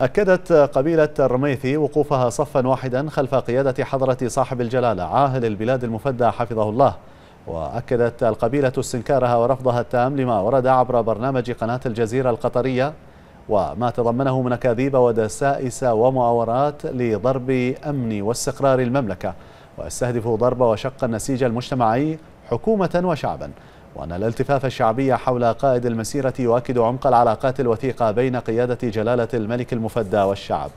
أكدت قبيلة الرميثي وقوفها صفا واحدا خلف قيادة حضرة صاحب الجلالة عاهل البلاد المفدى حفظه الله وأكدت القبيلة استنكارها ورفضها التام لما ورد عبر برنامج قناة الجزيرة القطرية وما تضمنه من أكاذيب ودسائس ومؤامرات لضرب أمن واستقرار المملكة ويستهدف ضرب وشق النسيج المجتمعي حكومة وشعبا وأن الالتفاف الشعبي حول قائد المسيرة يؤكد عمق العلاقات الوثيقة بين قيادة جلالة الملك المفدى والشعب